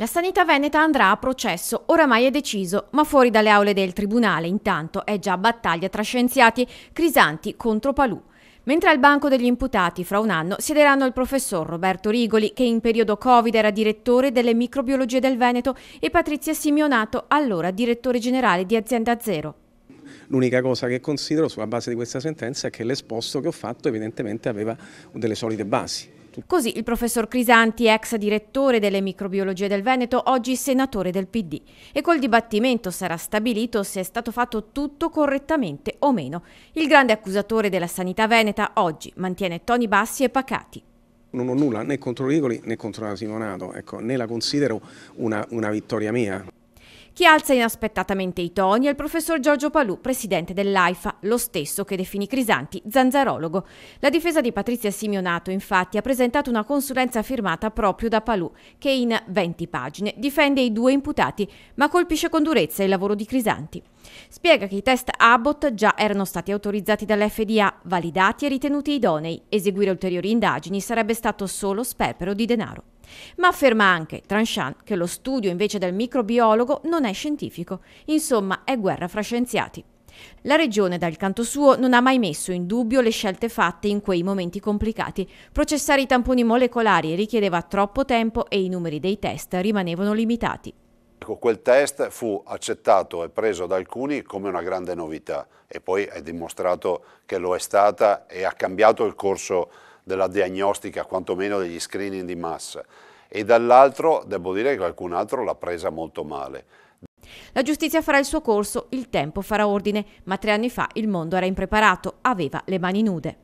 La sanità veneta andrà a processo, oramai è deciso, ma fuori dalle aule del tribunale intanto è già battaglia tra scienziati Crisanti contro Palù. Mentre al banco degli imputati fra un anno siederanno il professor Roberto Rigoli, che in periodo Covid era direttore delle microbiologie del Veneto, e Patrizia Simeonato, allora direttore generale di Azienda Zero. L'unica cosa che considero sulla base di questa sentenza è che l'esposto che ho fatto evidentemente aveva delle solide basi Così il professor Crisanti, ex direttore delle microbiologie del Veneto, oggi senatore del PD. E col dibattimento sarà stabilito se è stato fatto tutto correttamente o meno. Il grande accusatore della sanità veneta oggi mantiene toni bassi e pacati non ho nulla né contro Rigoli né contro la Simonato, ecco, né la considero una, una vittoria mia che alza inaspettatamente i toni è il professor Giorgio Palù, presidente dell'AIFA, lo stesso che definì Crisanti zanzarologo. La difesa di Patrizia Simionato, infatti, ha presentato una consulenza firmata proprio da Palù, che in 20 pagine difende i due imputati, ma colpisce con durezza il lavoro di Crisanti. Spiega che i test Abbott già erano stati autorizzati dall'FDA, validati e ritenuti idonei. Eseguire ulteriori indagini sarebbe stato solo sperpero di denaro. Ma afferma anche Tranchant che lo studio invece del microbiologo non è scientifico, insomma è guerra fra scienziati. La Regione, dal canto suo, non ha mai messo in dubbio le scelte fatte in quei momenti complicati. Processare i tamponi molecolari richiedeva troppo tempo e i numeri dei test rimanevano limitati. Ecco, quel test fu accettato e preso da alcuni come una grande novità e poi è dimostrato che lo è stata e ha cambiato il corso della diagnostica, quantomeno degli screening di massa, e dall'altro devo dire che qualcun altro l'ha presa molto male. La giustizia farà il suo corso, il tempo farà ordine, ma tre anni fa il mondo era impreparato, aveva le mani nude.